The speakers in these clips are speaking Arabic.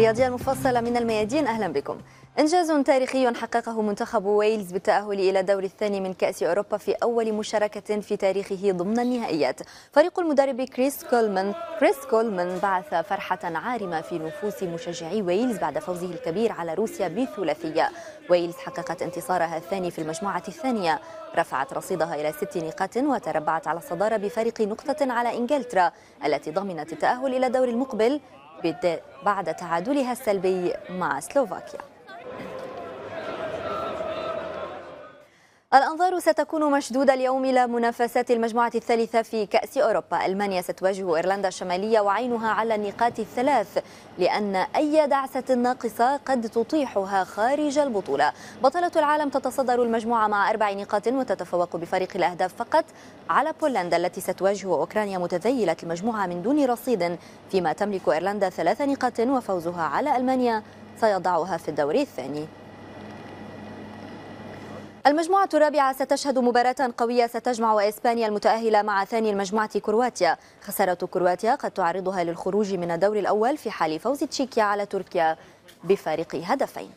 الرياضية المفصلة من الميادين أهلا بكم إنجاز تاريخي حققه منتخب ويلز بالتأهل إلى الدور الثاني من كأس أوروبا في أول مشاركة في تاريخه ضمن النهائيات فريق المدرب كريس كولمان كريس كولمان بعث فرحة عارمة في نفوس مشجعي ويلز بعد فوزه الكبير على روسيا بثلاثية ويلز حققت انتصارها الثاني في المجموعة الثانية رفعت رصيدها إلى ست نقاط وتربعت على الصدارة بفارق نقطة على إنجلترا التي ضمنت التأهل إلى الدور المقبل بعد تعادلها السلبي مع سلوفاكيا الأنظار ستكون مشدودة اليوم إلى منافسات المجموعة الثالثة في كأس أوروبا ألمانيا ستواجه إيرلندا الشمالية وعينها على النقاط الثلاث لأن أي دعسة ناقصة قد تطيحها خارج البطولة بطلة العالم تتصدر المجموعة مع أربع نقاط وتتفوق بفريق الأهداف فقط على بولندا التي ستواجه أوكرانيا متذيلة المجموعة من دون رصيد فيما تملك إيرلندا ثلاث نقاط وفوزها على ألمانيا سيضعها في الدور الثاني المجموعة الرابعة ستشهد مباراة قوية ستجمع إسبانيا المتأهلة مع ثاني المجموعة كرواتيا خسارة كرواتيا قد تعرضها للخروج من الدور الأول في حال فوز تشيكيا على تركيا بفارق هدفين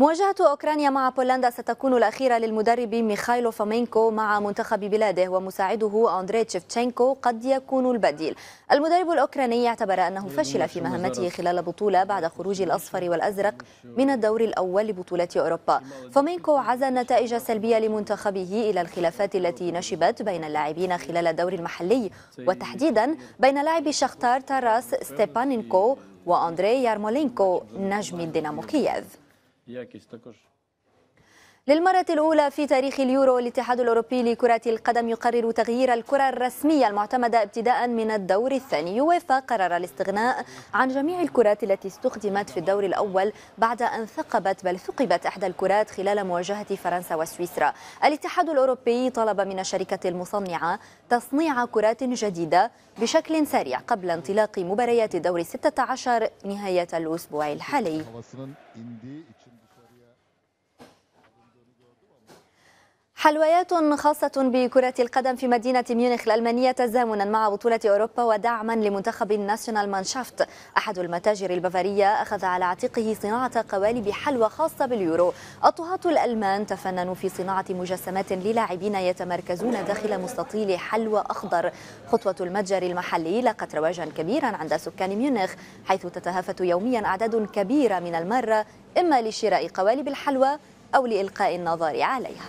مواجهة أوكرانيا مع بولندا ستكون الأخيرة للمدرب ميخايلو فامينكو مع منتخب بلاده ومساعده أندري تشيفتشينكو قد يكون البديل المدرب الأوكراني اعتبر أنه فشل في مهمته خلال البطولة بعد خروج الأصفر والأزرق من الدور الأول لبطولة أوروبا فامينكو عزى النتائج السلبية لمنتخبه إلى الخلافات التي نشبت بين اللاعبين خلال الدور المحلي وتحديدا بين لاعب شختار تاراس ستيبانينكو وأندري يارمولينكو نجم دينامو كييف якість також للمرة الأولى في تاريخ اليورو الاتحاد الأوروبي لكرة القدم يقرر تغيير الكرة الرسمية المعتمدة ابتداء من الدور الثاني يويفا قرر الاستغناء عن جميع الكرات التي استخدمت في الدور الأول بعد أن ثقبت بل ثقبت إحدى الكرات خلال مواجهة فرنسا وسويسرا الاتحاد الأوروبي طلب من الشركة المصنعة تصنيع كرات جديدة بشكل سريع قبل انطلاق مباريات الدور 16 نهاية الأسبوع الحالي حلويات خاصة بكرة القدم في مدينة ميونخ الألمانية تزامنا مع بطولة أوروبا ودعما لمنتخب ناشونال مانشافت أحد المتاجر البافارية أخذ على عاتقه صناعة قوالب حلوى خاصة باليورو الطهاة الألمان تفننوا في صناعة مجسمات للاعبين يتمركزون داخل مستطيل حلوى أخضر خطوة المتجر المحلي لاقت رواجا كبيرا عند سكان ميونخ حيث تتهافت يوميا أعداد كبيرة من المرة إما لشراء قوالب الحلوى أو لإلقاء النظر عليها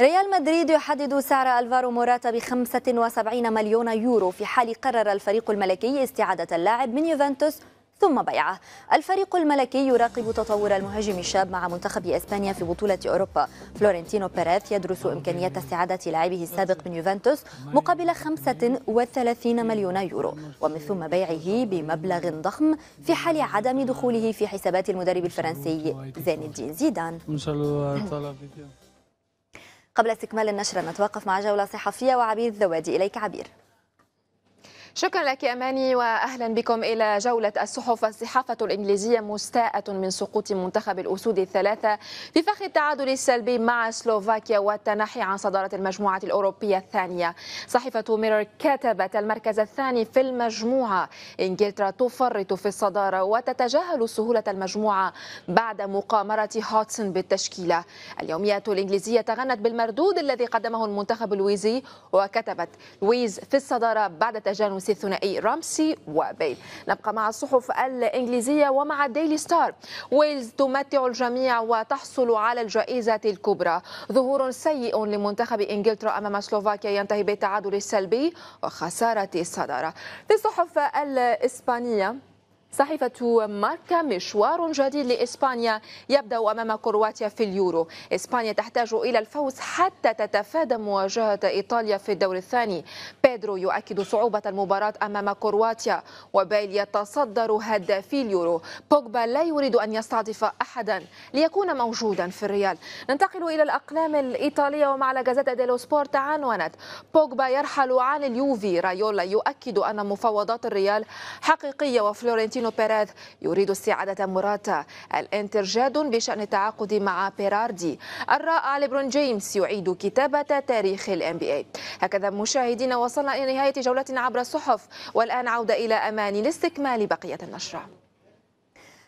ريال مدريد يحدد سعر ألفارو موراتا ب 75 مليون يورو في حال قرر الفريق الملكي استعادة اللاعب من يوفنتوس ثم بيعه الفريق الملكي يراقب تطور المهاجم الشاب مع منتخب إسبانيا في بطولة أوروبا فلورنتينو بيريث يدرس إمكانية استعادة لاعبه السابق من يوفنتوس مقابل 35 مليون يورو ومن ثم بيعه بمبلغ ضخم في حال عدم دخوله في حسابات المدرب الفرنسي زين الدين زيدان قبل استكمال النشرة نتوقف مع جولة صحفية وعبير الذوادي إليك عبير شكرا لك أماني وأهلا بكم إلى جولة الصحف الصحافة الإنجليزية مستاءة من سقوط منتخب الأسود الثلاثة في فخ التعادل السلبي مع سلوفاكيا والتنحي عن صدارة المجموعة الأوروبية الثانية صحيفة ميرور كتبت المركز الثاني في المجموعة إنجلترا تفرط في الصدارة وتتجاهل سهولة المجموعة بعد مقامرة هاتسون بالتشكيلة اليومية الإنجليزية تغنت بالمردود الذي قدمه المنتخب اللويزي وكتبت لويز في الصدارة بعد تجانس التونسي الثنائي رامسي وبيل نبقى مع الصحف الإنجليزية ومع ديلي ستار ويلز تمتع الجميع وتحصل على الجائزة الكبرى ظهور سيء لمنتخب إنجلترا أمام سلوفاكيا ينتهي بالتعادل السلبي وخسارة الصدارة في الصحف الإسبانية صحيفة ماركا مشوار جديد لإسبانيا يبدأ أمام كرواتيا في اليورو إسبانيا تحتاج إلى الفوز حتى تتفادى مواجهة إيطاليا في الدور الثاني بيدرو يؤكد صعوبة المباراة أمام كرواتيا وبايل يتصدر هدافي اليورو بوجبا لا يريد أن يستعطف أحدا ليكون موجودا في الريال ننتقل إلى الأقلام الإيطالية ومع لاجازيتا ديلو سبورت عنونت بوجبا يرحل عن اليوفي رايولا يؤكد أن مفاوضات الريال حقيقية وفلورنتي فلورنتينو بيريز يريد استعادة مراتا الانتر جاد بشأن التعاقد مع بيراردي الرائع ليبرون جيمس يعيد كتابة تاريخ الان بي اي هكذا مشاهدينا وصلنا إلى نهاية جولتنا عبر الصحف والآن عودة إلى أماني لاستكمال بقية النشرة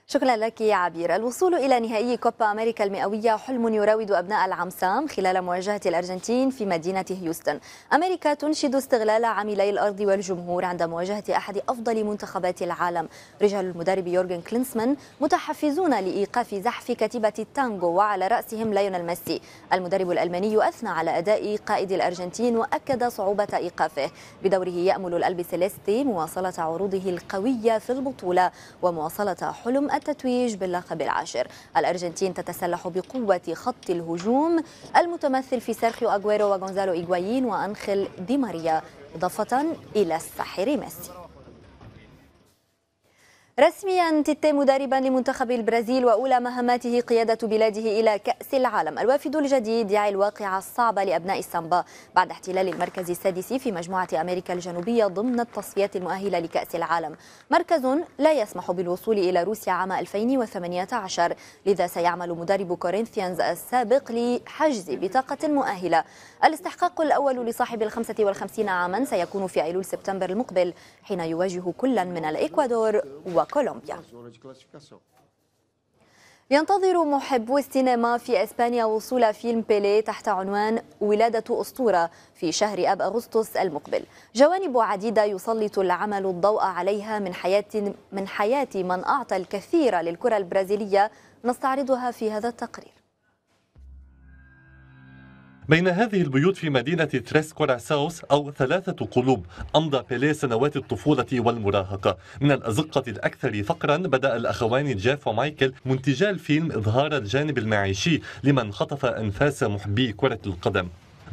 شكرا لك يا عبير الوصول إلى نهائي كوبا أمريكا المئوية حلم يراود أبناء العمسام خلال مواجهة الأرجنتين في مدينة هيوستن أمريكا تنشد استغلال عاملي الأرض والجمهور عند مواجهة أحد أفضل منتخبات العالم رجال المدرب يورجن كلينسمان متحفزون لإيقاف زحف كتيبة التانغو وعلى رأسهم ليونيل ميسي المدرب الألماني أثنى على أداء قائد الأرجنتين وأكد صعوبة إيقافه بدوره يأمل الألب سيليستي مواصلة عروضه القوية في البطولة ومواصلة حلم التتويج باللقب العاشر الأرجنتين تتسلح بقوة خط الهجوم المتمثل في سيرخيو أغويرو وغونزالو إيغوايين وأنخيل دي ماريا إضافة إلى الساحر ميسي رسميا تيتي مدربا لمنتخب البرازيل واولى مهماته قياده بلاده الى كاس العالم الوافد الجديد يعي الواقعه الصعبه لابناء السامبا بعد احتلال المركز السادس في مجموعه امريكا الجنوبيه ضمن التصفيات المؤهله لكاس العالم مركز لا يسمح بالوصول الى روسيا عام 2018 لذا سيعمل مدرب كورينثيانز السابق لحجز بطاقه مؤهله الاستحقاق الاول لصاحب ال 55 عاما سيكون في ايلول سبتمبر المقبل حين يواجه كلا من الاكوادور و وكولومبيا ينتظر محبو السينما في اسبانيا وصول فيلم بيلي تحت عنوان ولاده اسطوره في شهر اب اغسطس المقبل. جوانب عديده يسلط العمل الضوء عليها من حياه من حياه من اعطى الكثير للكره البرازيليه نستعرضها في هذا التقرير. بين هذه البيوت في مدينة تريس كوراساوس أو ثلاثة قلوب أمضى بيليه سنوات الطفولة والمراهقة من الأزقة الأكثر فقرا بدأ الأخوان جيف ومايكل منتجا الفيلم إظهار الجانب المعيشي لمن خطف أنفاس محبي كرة القدم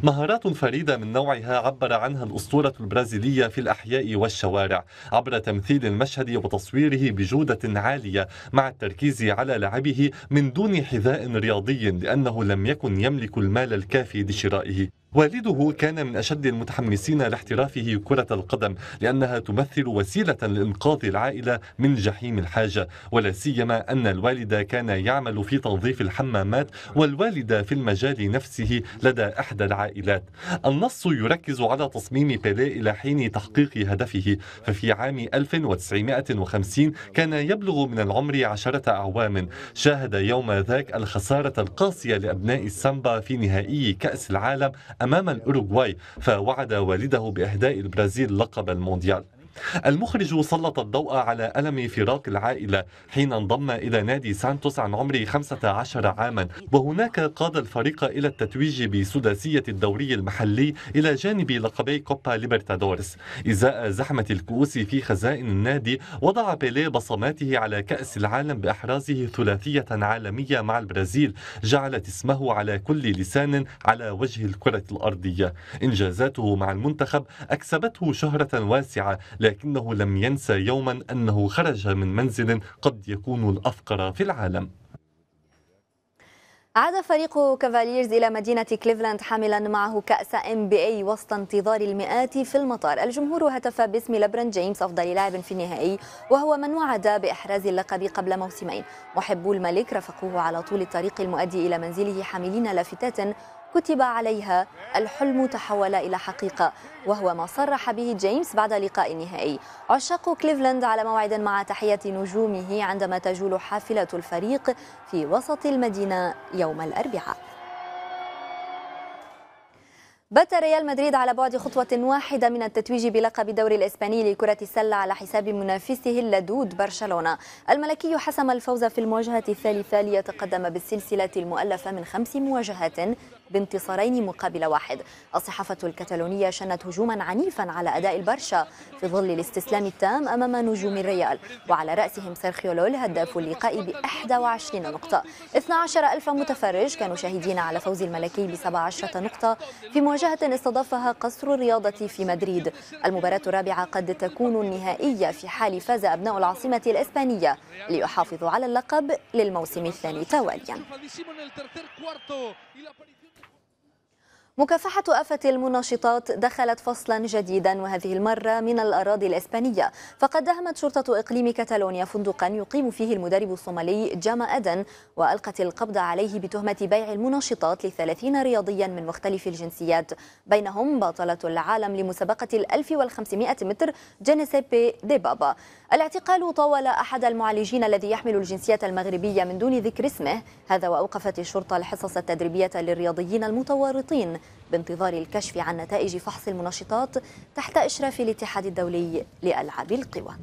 مهارات فريدة من نوعها عبر عنها الأسطورة البرازيلية في الأحياء والشوارع عبر تمثيل المشهد وتصويره بجودة عالية مع التركيز على لعبه من دون حذاء رياضي لأنه لم يكن يملك المال الكافي لشرائه والده كان من أشد المتحمسين لاحترافه كرة القدم لأنها تمثل وسيلة لإنقاذ العائلة من جحيم الحاجة ولا سيما أن الوالد كان يعمل في تنظيف الحمامات والوالدة في المجال نفسه لدى إحدى العائلات النص يركز على تصميم بيلي إلى حين تحقيق هدفه ففي عام 1950 كان يبلغ من العمر عشرة أعوام شاهد يوم ذاك الخسارة القاسية لأبناء السامبا في نهائي كأس العالم أمام الأوروغواي فوعد والده بإهداء البرازيل لقب المونديال المخرج سلط الضوء على ألم فراق العائلة حين انضم إلى نادي سانتوس عن عمر 15 عاما وهناك قاد الفريق إلى التتويج بسداسية الدوري المحلي إلى جانب لقبي كوبا ليبرتادورس إزاء زحمة الكؤوس في خزائن النادي وضع بيليه بصماته على كأس العالم بإحرازه ثلاثية عالمية مع البرازيل جعلت اسمه على كل لسان على وجه الكرة الأرضية إنجازاته مع المنتخب أكسبته شهرة واسعة لكنه لم ينسى يوما أنه خرج من منزل قد يكون الأفقر في العالم عاد فريق كافاليرز إلى مدينة كليفلاند حاملا معه كأس ام بي اي وسط انتظار المئات في المطار، الجمهور هتف باسم لبرن جيمس أفضل لاعب في النهائي وهو من وعد بإحراز اللقب قبل موسمين، محبو الملك رافقوه على طول الطريق المؤدي إلى منزله حاملين لافتات كتب عليها الحلم تحول إلى حقيقة وهو ما صرح به جيمس بعد لقاء نهائي عشاق كليفلاند على موعد مع تحية نجومه عندما تجول حافلة الفريق في وسط المدينة يوم الأربعاء بات ريال مدريد على بعد خطوة واحدة من التتويج بلقب الدوري الإسباني لكرة السلة على حساب منافسه اللدود برشلونة الملكي حسم الفوز في المواجهة الثالثة ليتقدم بالسلسلة المؤلفة من خمس مواجهات بانتصارين مقابل واحد الصحافة الكتالونية شنت هجوما عنيفا على أداء البرشا في ظل الاستسلام التام أمام نجوم الريال وعلى رأسهم سيرخيو لول هداف اللقاء ب 21 نقطة 12 ألف متفرج كانوا شاهدين على فوز الملكي ب 17 نقطة في مواجهة استضافها قصر الرياضة في مدريد المباراة الرابعة قد تكون النهائية في حال فاز أبناء العاصمة الإسبانية ليحافظوا على اللقب للموسم الثاني تواليا مكافحة آفة المناشطات دخلت فصلا جديدا وهذه المرة من الأراضي الإسبانية فقد دهمت شرطة إقليم كاتالونيا فندقا يقيم فيه المدرب الصومالي جاما أدن وألقت القبض عليه بتهمة بيع المناشطات لثلاثين رياضيا من مختلف الجنسيات بينهم بطلة العالم لمسابقة الألف والخمسمائة متر جينيسيبي دي بابا الاعتقال طول أحد المعالجين الذي يحمل الجنسية المغربية من دون ذكر اسمه هذا وأوقفت الشرطة الحصص التدريبية للرياضيين المتورطين بانتظار الكشف عن نتائج فحص المنشطات تحت إشراف الاتحاد الدولي لألعاب القوى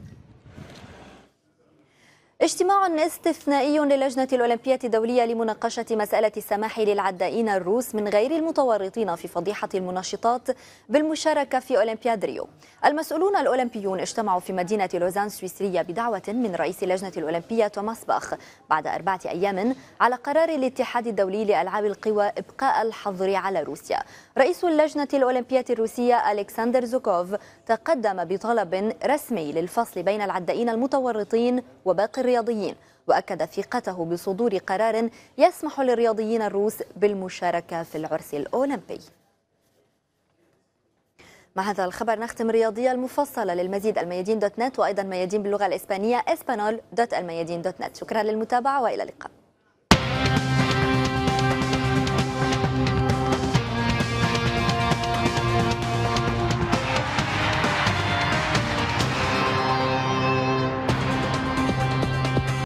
اجتماع استثنائي للجنة الأولمبية الدولية لمناقشة مسألة السماح للعدائين الروس من غير المتورطين في فضيحة المنشطات بالمشاركة في أولمبياد ريو المسؤولون الأولمبيون اجتمعوا في مدينة لوزان السويسرية بدعوة من رئيس اللجنة الأولمبية توماس باخ بعد أربعة أيام على قرار الاتحاد الدولي لألعاب القوى إبقاء الحظر على روسيا رئيس اللجنة الأولمبية الروسية ألكسندر زوكوف تقدم بطلب رسمي للفصل بين العدائين المتورطين وباقي الرياضيين وأكد ثقته بصدور قرار يسمح للرياضيين الروس بالمشاركة في العرس الأولمبي مع هذا الخبر نختم رياضية المفصلة للمزيد الميادين دوت نت وأيضا ميادين باللغة الإسبانية اسبانول دوت الميادين دوت نت شكرا للمتابعة وإلى اللقاء